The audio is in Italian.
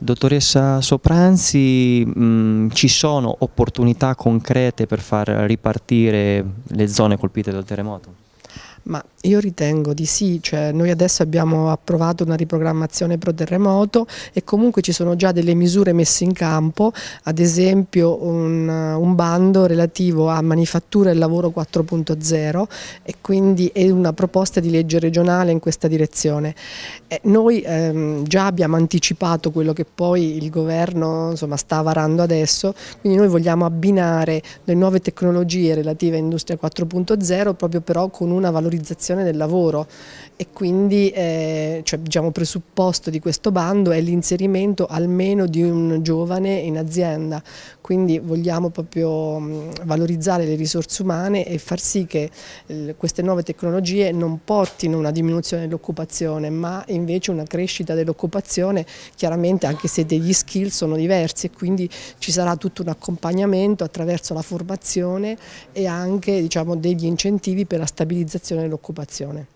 Dottoressa Sopranzi, mm, ci sono opportunità concrete per far ripartire le zone colpite dal terremoto? Ma io ritengo di sì, cioè noi adesso abbiamo approvato una riprogrammazione pro terremoto e comunque ci sono già delle misure messe in campo, ad esempio un, un bando relativo a manifattura e lavoro 4.0 e quindi è una proposta di legge regionale in questa direzione. Eh, noi ehm, già abbiamo anticipato quello che poi il governo insomma, sta varando adesso, quindi noi vogliamo abbinare le nuove tecnologie relative a Industria 4.0 proprio però con una valorizzazione valorizzazione del lavoro e quindi eh, cioè, diciamo, presupposto di questo bando è l'inserimento almeno di un giovane in azienda, quindi vogliamo proprio mm, valorizzare le risorse umane e far sì che eh, queste nuove tecnologie non portino una diminuzione dell'occupazione ma invece una crescita dell'occupazione chiaramente anche se degli skill sono diversi e quindi ci sarà tutto un accompagnamento attraverso la formazione e anche diciamo, degli incentivi per la stabilizzazione nell'occupazione.